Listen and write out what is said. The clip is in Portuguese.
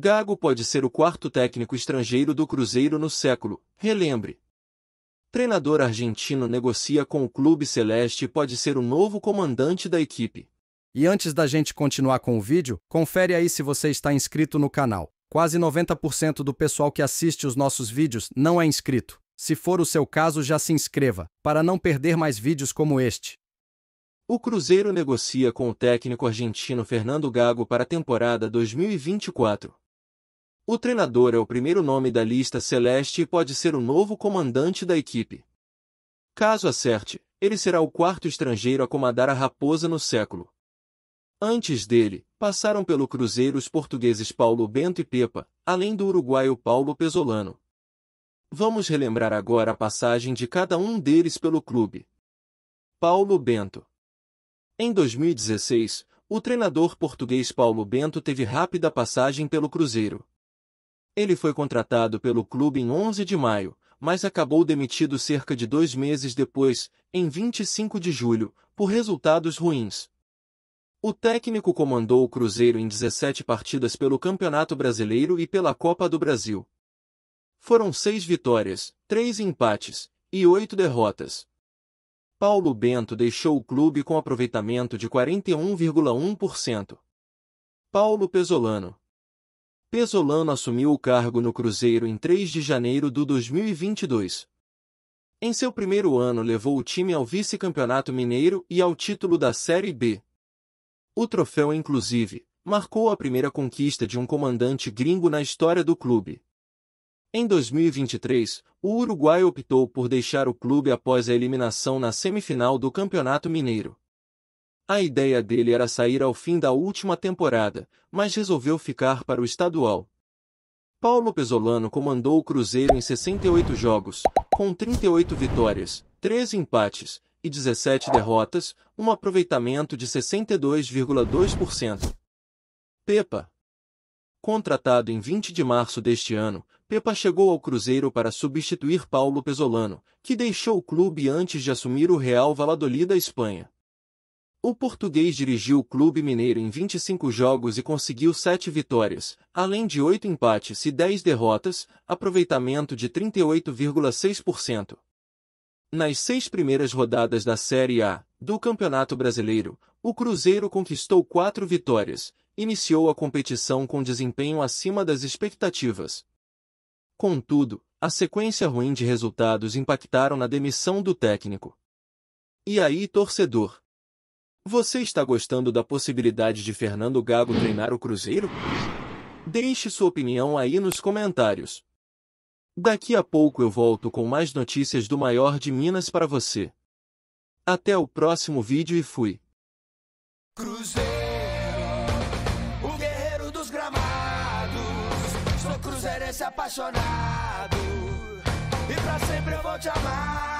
Gago pode ser o quarto técnico estrangeiro do Cruzeiro no século, relembre. Treinador argentino negocia com o clube celeste e pode ser o novo comandante da equipe. E antes da gente continuar com o vídeo, confere aí se você está inscrito no canal. Quase 90% do pessoal que assiste os nossos vídeos não é inscrito. Se for o seu caso, já se inscreva, para não perder mais vídeos como este. O Cruzeiro negocia com o técnico argentino Fernando Gago para a temporada 2024. O treinador é o primeiro nome da lista celeste e pode ser o novo comandante da equipe. Caso acerte, ele será o quarto estrangeiro a comandar a Raposa no século. Antes dele, passaram pelo Cruzeiro os portugueses Paulo Bento e Pepa, além do uruguaio Paulo Pesolano. Vamos relembrar agora a passagem de cada um deles pelo clube. Paulo Bento Em 2016, o treinador português Paulo Bento teve rápida passagem pelo Cruzeiro. Ele foi contratado pelo clube em 11 de maio, mas acabou demitido cerca de dois meses depois, em 25 de julho, por resultados ruins. O técnico comandou o Cruzeiro em 17 partidas pelo Campeonato Brasileiro e pela Copa do Brasil. Foram seis vitórias, três empates e oito derrotas. Paulo Bento deixou o clube com aproveitamento de 41,1%. Paulo Pesolano, Pesolano assumiu o cargo no Cruzeiro em 3 de janeiro de 2022. Em seu primeiro ano levou o time ao vice-campeonato mineiro e ao título da Série B. O troféu, inclusive, marcou a primeira conquista de um comandante gringo na história do clube. Em 2023, o Uruguai optou por deixar o clube após a eliminação na semifinal do Campeonato Mineiro. A ideia dele era sair ao fim da última temporada, mas resolveu ficar para o estadual. Paulo Pesolano comandou o Cruzeiro em 68 jogos, com 38 vitórias, 13 empates e 17 derrotas, um aproveitamento de 62,2%. Pepa Contratado em 20 de março deste ano, Pepa chegou ao Cruzeiro para substituir Paulo Pesolano, que deixou o clube antes de assumir o Real Valladolid da Espanha. O português dirigiu o clube mineiro em 25 jogos e conseguiu 7 vitórias, além de 8 empates e 10 derrotas, aproveitamento de 38,6%. Nas seis primeiras rodadas da Série A do Campeonato Brasileiro, o Cruzeiro conquistou quatro vitórias, iniciou a competição com desempenho acima das expectativas. Contudo, a sequência ruim de resultados impactaram na demissão do técnico. E aí, torcedor? Você está gostando da possibilidade de Fernando Gago treinar o Cruzeiro? Deixe sua opinião aí nos comentários. Daqui a pouco eu volto com mais notícias do maior de Minas para você. Até o próximo vídeo e fui. Cruzeiro, o guerreiro dos gramados. Sou cruzeirense apaixonado e pra sempre eu vou te amar.